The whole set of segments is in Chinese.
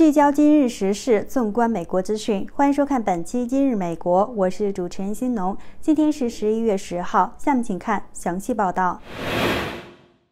聚焦今日时事，纵观美国资讯，欢迎收看本期《今日美国》，我是主持人新农。今天是十一月十号，下面请看详细报道。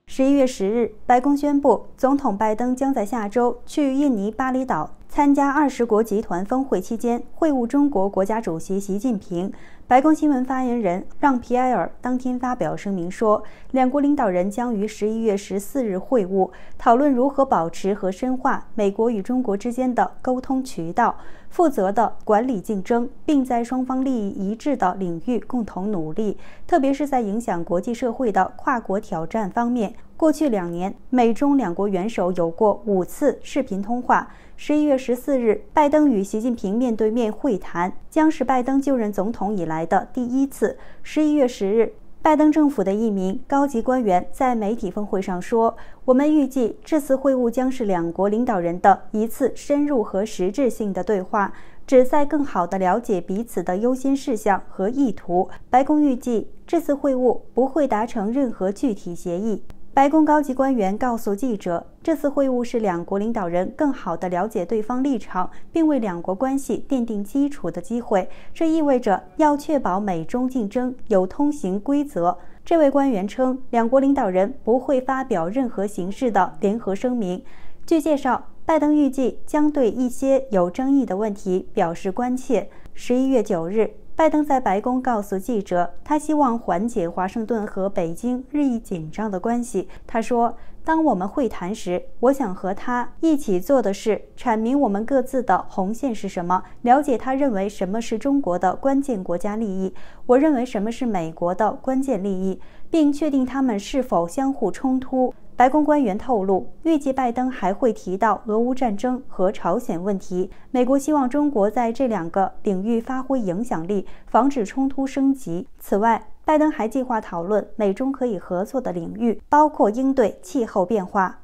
十一月十日，白宫宣布，总统拜登将在下周去印尼巴厘岛。参加二十国集团峰会期间，会晤中国国家主席习近平。白宫新闻发言人让·皮埃尔当天发表声明说，两国领导人将于十一月十四日会晤，讨论如何保持和深化美国与中国之间的沟通渠道，负责的管理竞争，并在双方利益一致的领域共同努力，特别是在影响国际社会的跨国挑战方面。过去两年，美中两国元首有过五次视频通话。十一月十四日，拜登与习近平面对面会谈，将是拜登就任总统以来的第一次。十一月十日，拜登政府的一名高级官员在媒体峰会上说：“我们预计这次会晤将是两国领导人的一次深入和实质性的对话，旨在更好地了解彼此的优先事项和意图。”白宫预计这次会晤不会达成任何具体协议。白宫高级官员告诉记者，这次会晤是两国领导人更好地了解对方立场，并为两国关系奠定基础的机会。这意味着要确保美中竞争有通行规则。这位官员称，两国领导人不会发表任何形式的联合声明。据介绍，拜登预计将对一些有争议的问题表示关切。十一月九日。拜登在白宫告诉记者，他希望缓解华盛顿和北京日益紧张的关系。他说：“当我们会谈时，我想和他一起做的是阐明我们各自的红线是什么，了解他认为什么是中国的关键国家利益，我认为什么是美国的关键利益，并确定他们是否相互冲突。”白宫官员透露，预计拜登还会提到俄乌战争和朝鲜问题。美国希望中国在这两个领域发挥影响力，防止冲突升级。此外，拜登还计划讨论美中可以合作的领域，包括应对气候变化。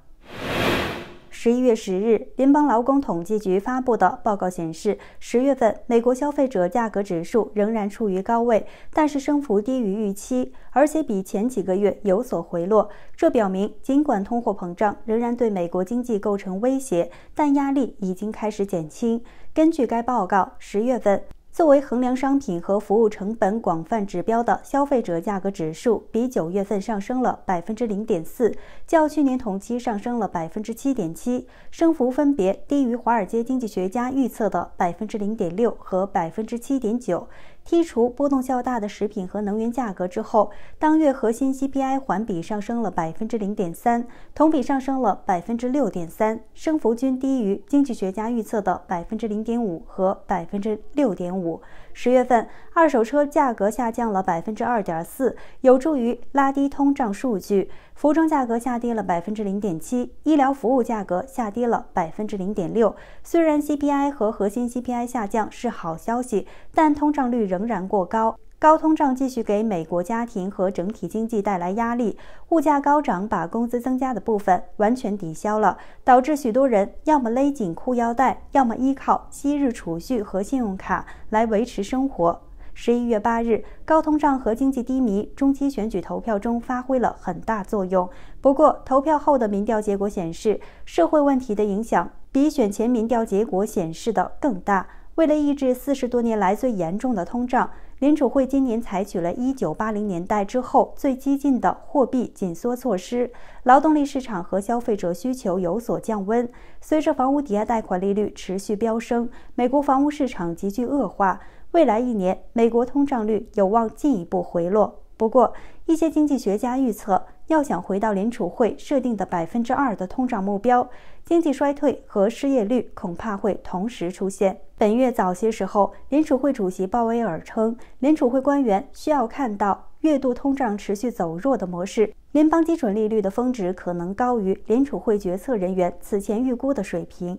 十一月十日，联邦劳工统计局发布的报告显示，十月份美国消费者价格指数仍然处于高位，但是升幅低于预期，而且比前几个月有所回落。这表明，尽管通货膨胀仍然对美国经济构成威胁，但压力已经开始减轻。根据该报告，十月份。作为衡量商品和服务成本广泛指标的消费者价格指数，比九月份上升了百分之零点四，较去年同期上升了百分之七点七，升幅分别低于华尔街经济学家预测的百分之零点六和百分之七点九。剔除波动较大的食品和能源价格之后，当月核心 CPI 环比上升了百分之零点三，同比上升了百分之六点三，升幅均低于经济学家预测的百分之零点五和百分之六点五。十月份，二手车价格下降了百分之二点四，有助于拉低通胀数据。服装价格下跌了百分之零点七，医疗服务价格下跌了百分之零点六。虽然 CPI 和核心 CPI 下降是好消息，但通胀率仍。仍然过高，高通胀继续给美国家庭和整体经济带来压力。物价高涨把工资增加的部分完全抵消了，导致许多人要么勒紧裤腰带，要么依靠昔日储蓄和信用卡来维持生活。十一月八日，高通胀和经济低迷中期选举投票中发挥了很大作用。不过，投票后的民调结果显示，社会问题的影响比选前民调结果显示的更大。为了抑制四十多年来最严重的通胀，联储会今年采取了1980年代之后最激进的货币紧缩措施。劳动力市场和消费者需求有所降温，随着房屋抵押贷款利率持续飙升，美国房屋市场急剧恶化。未来一年，美国通胀率有望进一步回落。不过，一些经济学家预测。要想回到联储会设定的百分之二的通胀目标，经济衰退和失业率恐怕会同时出现。本月早些时候，联储会主席鲍威尔称，联储会官员需要看到月度通胀持续走弱的模式，联邦基准利率的峰值可能高于联储会决策人员此前预估的水平。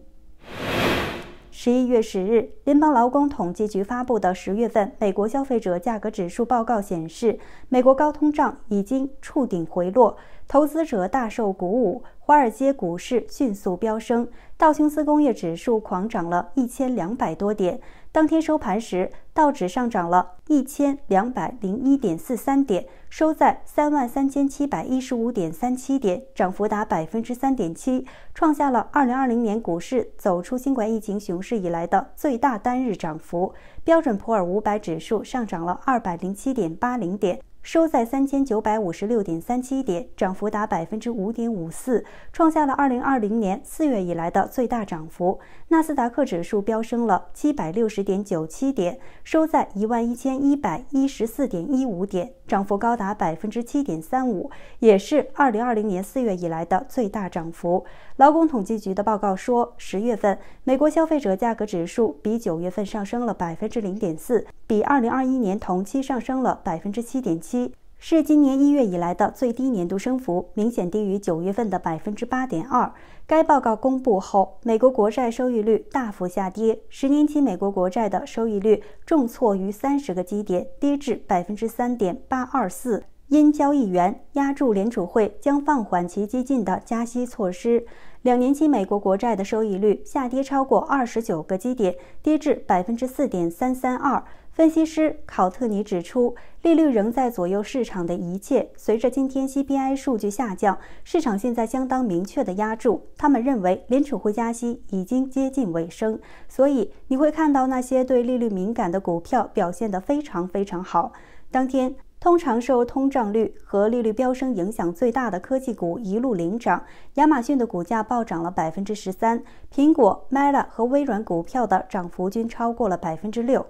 十一月十日，联邦劳工统计局发布的十月份美国消费者价格指数报告显示，美国高通胀已经触顶回落，投资者大受鼓舞，华尔街股市迅速飙升，道琼斯工业指数狂涨了一千两百多点。当天收盘时，道指上涨了一千两百零一点四三点，收在三万三千七百一十五点三七点，涨幅达百分之三点七，创下了二零二零年股市走出新冠疫情熊市以来的最大单日涨幅。标准普尔五百指数上涨了二百零七点八零点。收在三千九百五十六点三七点，涨幅达百分之五点五四，创下了二零二零年四月以来的最大涨幅。纳斯达克指数飙升了七百六十点九七点，收在一万一千一百一十四点一五点，涨幅高达百分之七点三五，也是二零二零年四月以来的最大涨幅。劳工统计局的报告说，十月份美国消费者价格指数比九月份上升了百分之零点四，比二零二一年同期上升了百分之七点七。是今年一月以来的最低年度升幅，明显低于九月份的百分之八点二。该报告公布后，美国国债收益率大幅下跌，十年期美国国债的收益率重挫逾三十个基点，跌至百分之三点八二四。因交易员押注联储会将放缓其激进的加息措施，两年期美国国债的收益率下跌超过二十九个基点，跌至百分之四点三三二。分析师考特尼指出，利率仍在左右市场的一切。随着今天 CPI 数据下降，市场现在相当明确地压住。他们认为，联储会加息已经接近尾声，所以你会看到那些对利率敏感的股票表现得非常非常好。当天，通常受通胀率和利率飙升影响最大的科技股一路领涨，亚马逊的股价暴涨了百分之十三，苹果、Meta 和微软股票的涨幅均超过了百分之六。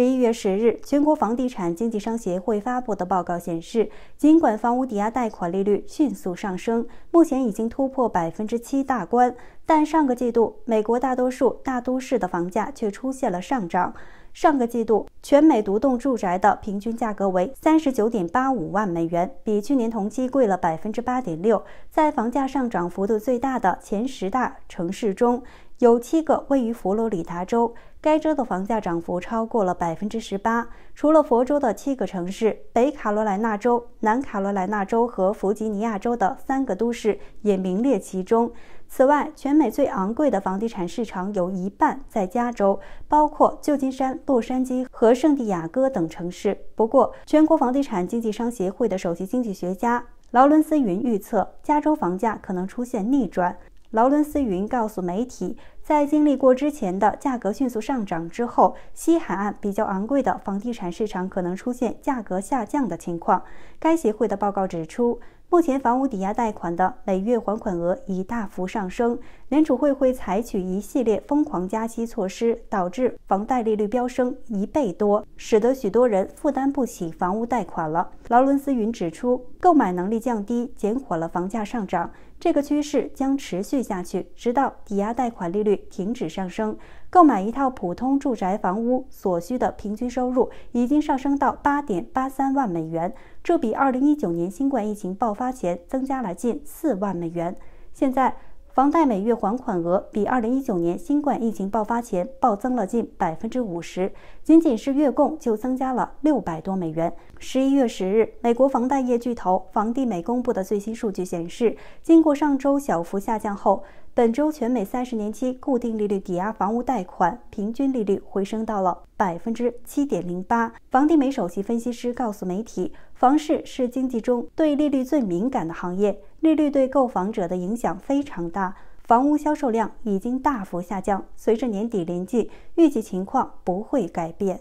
十一月十日，全国房地产经纪商协会发布的报告显示，尽管房屋抵押贷款利率迅速上升，目前已经突破百分之七大关，但上个季度，美国大多数大都市的房价却出现了上涨。上个季度，全美独栋住宅的平均价格为三十九点八五万美元，比去年同期贵了百分之八点六。在房价上涨幅度最大的前十大城市中，有七个位于佛罗里达州，该州的房价涨幅超过了百分之十八。除了佛州的七个城市，北卡罗来纳州、南卡罗来纳州和弗吉尼亚州的三个都市也名列其中。此外，全美最昂贵的房地产市场有一半在加州，包括旧金山、洛杉矶和圣地亚哥等城市。不过，全国房地产经纪商协会的首席经济学家劳伦斯·云预测，加州房价可能出现逆转。劳伦斯·云告诉媒体，在经历过之前的价格迅速上涨之后，西海岸比较昂贵的房地产市场可能出现价格下降的情况。该协会的报告指出。目前，房屋抵押贷款的每月还款额已大幅上升。联储会会采取一系列疯狂加息措施，导致房贷利率飙升一倍多，使得许多人负担不起房屋贷款了。劳伦斯·云指出，购买能力降低减缓了房价上涨，这个趋势将持续下去，直到抵押贷款利率停止上升。购买一套普通住宅房屋所需的平均收入已经上升到八点八三万美元，这比二零一九年新冠疫情爆发前增加了近四万美元。现在。房贷每月还款额比二零一九年新冠疫情爆发前暴增了近百分之五十，仅仅是月供就增加了六百多美元。十一月十日，美国房贷业巨头房地美公布的最新数据显示，经过上周小幅下降后。本周，全美三十年期固定利率抵押房屋贷款平均利率回升到了百分之七点零八。房地美首席分析师告诉媒体，房市是经济中对利率最敏感的行业，利率对购房者的影响非常大。房屋销售量已经大幅下降，随着年底临近，预计情况不会改变。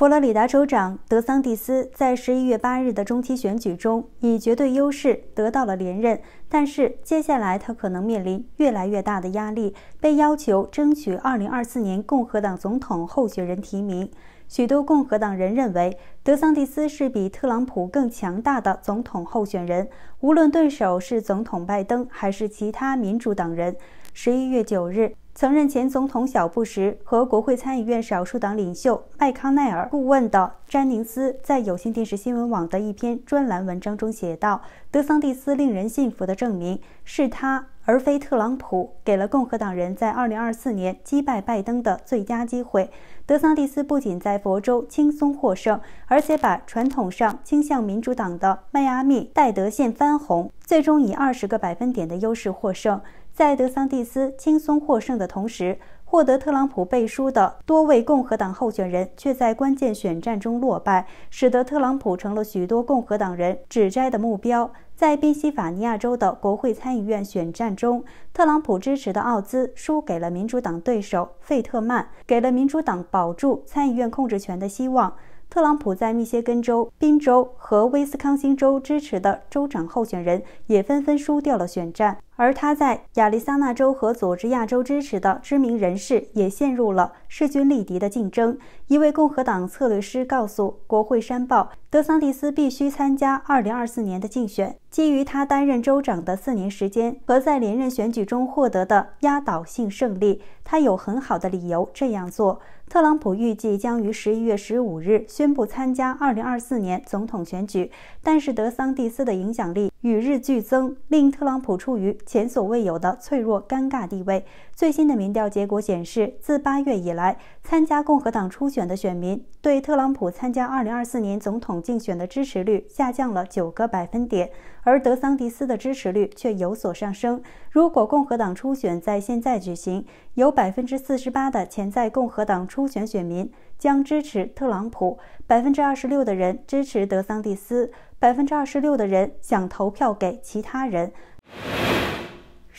佛罗里达州长德桑蒂斯在十一月八日的中期选举中以绝对优势得到了连任，但是接下来他可能面临越来越大的压力，被要求争取二零二四年共和党总统候选人提名。许多共和党人认为德桑蒂斯是比特朗普更强大的总统候选人，无论对手是总统拜登还是其他民主党人。十一月九日。曾任前总统小布什和国会参议院少数党领袖麦康奈尔顾问的詹宁斯，在有线电视新闻网的一篇专栏文章中写道：“德桑蒂斯令人信服的证明，是他而非特朗普，给了共和党人在2024年击败拜登的最佳机会。”德桑蒂斯不仅在佛州轻松获胜，而且把传统上倾向民主党的迈阿密戴德县翻红，最终以二十个百分点的优势获胜。在德桑蒂斯轻松获胜的同时，获得特朗普背书的多位共和党候选人却在关键选战中落败，使得特朗普成了许多共和党人指摘的目标。在宾夕法尼亚州的国会参议院选战中，特朗普支持的奥兹输给了民主党对手费特曼，给了民主党保住参议院控制权的希望。特朗普在密歇根州、宾州和威斯康星州支持的州长候选人也纷纷输掉了选战。而他在亚利桑那州和佐治亚州支持的知名人士也陷入了势均力敌的竞争。一位共和党策略师告诉《国会山报》，德桑蒂斯必须参加2024年的竞选。基于他担任州长的四年时间和在连任选举中获得的压倒性胜利，他有很好的理由这样做。特朗普预计将于11月15日宣布参加2024年总统选举，但是德桑蒂斯的影响力。与日俱增，令特朗普处于前所未有的脆弱尴尬地位。最新的民调结果显示，自八月以来，参加共和党初选的选民对特朗普参加二零二四年总统竞选的支持率下降了九个百分点，而德桑迪斯的支持率却有所上升。如果共和党初选在现在举行，有百分之四十八的潜在共和党初选选民将支持特朗普，百分之二十六的人支持德桑迪斯，百分之二十六的人想投票给其他人。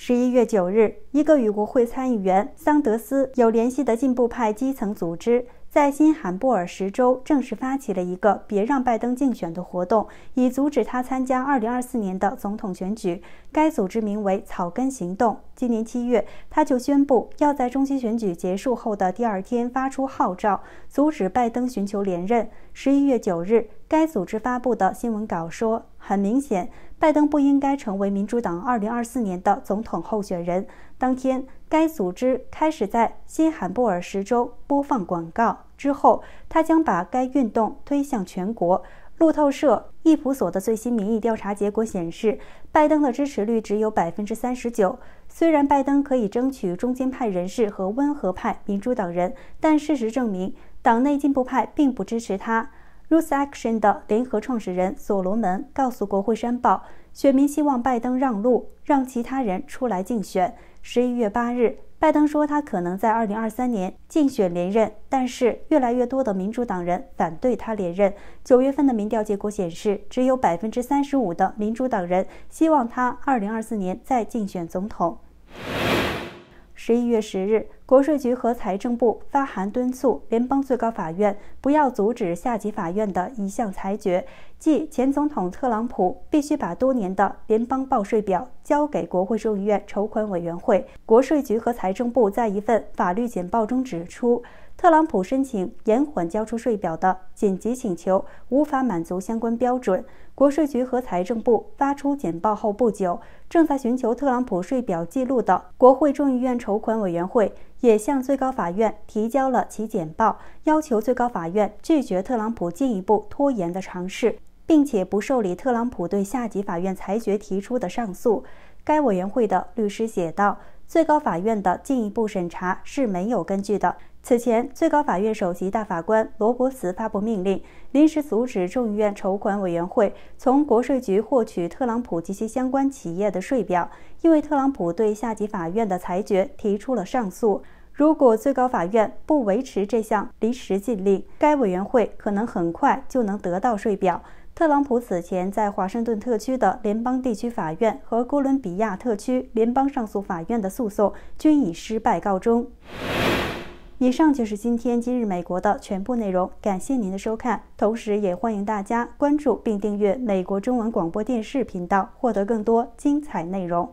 十一月九日，一个与国会参议员桑德斯有联系的进步派基层组织在新罕布什州正式发起了一个“别让拜登竞选”的活动，以阻止他参加二零二四年的总统选举。该组织名为“草根行动”。今年七月，他就宣布要在中期选举结束后的第二天发出号召，阻止拜登寻求连任。十一月九日，该组织发布的新闻稿说：“很明显。”拜登不应该成为民主党2024年的总统候选人。当天，该组织开始在新罕布什尔州播放广告之后，他将把该运动推向全国。路透社、易普所的最新民意调查结果显示，拜登的支持率只有百分之三十九。虽然拜登可以争取中间派人士和温和派民主党人，但事实证明，党内进步派并不支持他。r u t h Action 的联合创始人所罗门告诉《国会山报》，选民希望拜登让路，让其他人出来竞选。十一月八日，拜登说他可能在二零二三年竞选连任，但是越来越多的民主党人反对他连任。九月份的民调结果显示，只有百分之三十五的民主党人希望他二零二四年再竞选总统。十一月十日，国税局和财政部发函敦促联邦最高法院不要阻止下级法院的一项裁决，即前总统特朗普必须把多年的联邦报税表交给国会众议院筹款委员会。国税局和财政部在一份法律简报中指出。特朗普申请延缓交出税表的紧急请求无法满足相关标准。国税局和财政部发出简报后不久，正在寻求特朗普税表记录的国会众议院筹款委员会也向最高法院提交了其简报，要求最高法院拒绝特朗普进一步拖延的尝试，并且不受理特朗普对下级法院裁决提出的上诉。该委员会的律师写道。最高法院的进一步审查是没有根据的。此前，最高法院首席大法官罗伯茨发布命令，临时阻止众议院筹款委员会从国税局获取特朗普及其相关企业的税表，因为特朗普对下级法院的裁决提出了上诉。如果最高法院不维持这项临时禁令，该委员会可能很快就能得到税表。特朗普此前在华盛顿特区的联邦地区法院和哥伦比亚特区联邦上诉法院的诉讼均以失败告终。以上就是今天今日美国的全部内容，感谢您的收看，同时也欢迎大家关注并订阅美国中文广播电视频道，获得更多精彩内容。